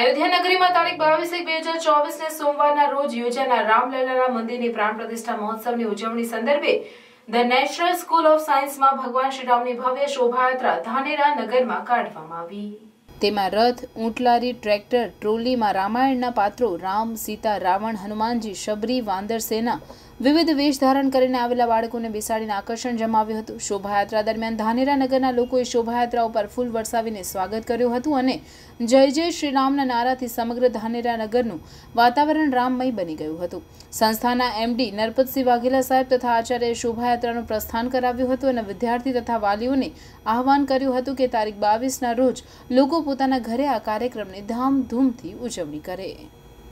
અયોધ્યા નગરીમાં તારીખ બાવીસ એક બે હજાર ચોવીસ ને સોમવારના રોજ યોજાનાર રામલલાના મંદિરની પ્રાણ પ્રતિષ્ઠા મહોત્સવની ઉજવણી સંદર્ભે ધ નેશનલ સ્કૂલ ઓફ સાયન્સમાં ભગવાન શ્રીરામની ભવ્ય શોભાયાત્રા ધાનેરા નગરમાં કાઢવામાં આવી તેમાં રથ, ઊંટ લારી, ટ્રેક્ટર, ટ્રોલીમાં રામાયણના પાત્રો રામ, સીતા, રાવણ, હનુમાનજી, શબરી, વાંદર સેના વિવિધ વેશ ધારણ કરીને આવેલા વાડકોને બેસાળીન આકર્ષણ જમાવ્યું હતું. શોભા યાત્રા દરમિયાન ધાનેરા નગરના લોકોએ શોભા યાત્રા ઉપર ફૂલ વરસાવીને સ્વાગત કર્યું હતું અને જય જય શ્રીરામના નારાથી સમગ્ર ધાનેરા નગરનું વાતાવરણ રામમય બની ગયું હતું. સંસ્થાના એમડી નરપત સી વાઘેલા સાહેબ તથા આચાર્યએ શોભા યાત્રાનું પ્રસ્થાન કરાવ્યું હતું અને વિદ્યાર્થી તથા વાલીઓને આહવાન કર્યું હતું કે તારીખ 22 ના રોજ को પોતાના ઘરે આ કાર્યક્રમને ધામધૂમથી ઉજવણી કરે